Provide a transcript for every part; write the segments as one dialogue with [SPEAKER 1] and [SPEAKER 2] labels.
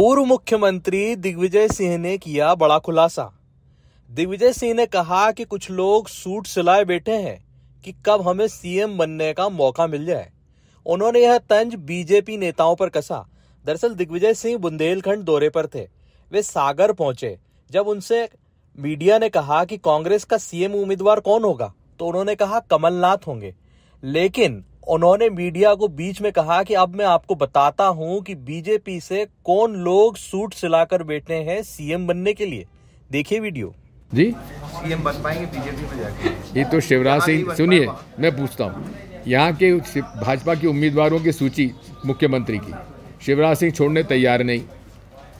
[SPEAKER 1] पूर्व मुख्यमंत्री दिग्विजय सिंह ने किया बड़ा खुलासा दिग्विजय सिंह ने कहा कि कुछ लोग सूट सिलाए बैठे हैं कि कब हमें सीएम बनने का मौका मिल जाए उन्होंने यह तंज बीजेपी नेताओं पर कसा दरअसल दिग्विजय सिंह बुंदेलखंड दौरे पर थे वे सागर पहुंचे जब उनसे मीडिया ने कहा कि कांग्रेस का सीएम उम्मीदवार कौन होगा तो उन्होंने कहा कमलनाथ होंगे लेकिन उन्होंने मीडिया को बीच में कहा कि अब मैं आपको बताता हूं कि बीजेपी से कौन लोग सूट सिलाकर बैठे हैं सीएम बनने के लिए देखिए वीडियो जी सीएम बन पाएंगे बीजेपी में जाके
[SPEAKER 2] ये तो शिवराज सिंह सुनिए मैं पूछता हूँ यहाँ के भाजपा के उम्मीदवारों की सूची मुख्यमंत्री की शिवराज सिंह छोड़ने तैयार नहीं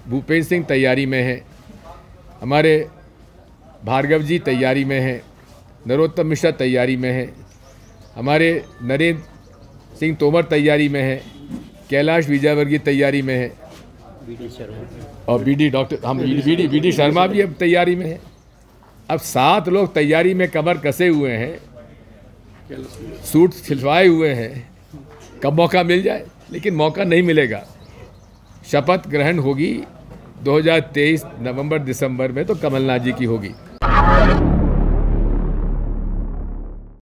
[SPEAKER 2] भूपेंद्र सिंह तैयारी में है हमारे भार्गव जी तैयारी में है नरोत्तम मिश्रा तैयारी में है हमारे नरेंद्र सिंह तोमर तैयारी में है कैलाश विजयवर्गीय तैयारी में है
[SPEAKER 3] और बीडी डॉक्टर हम बीडी बीडी शर्मा भी
[SPEAKER 2] अब तैयारी में है अब सात लोग तैयारी में कमर कसे हुए हैं सूट छिलवाए हुए हैं कब मौका मिल जाए लेकिन मौका नहीं मिलेगा शपथ ग्रहण होगी 2023 नवंबर दिसंबर में तो कमलनाथ जी की होगी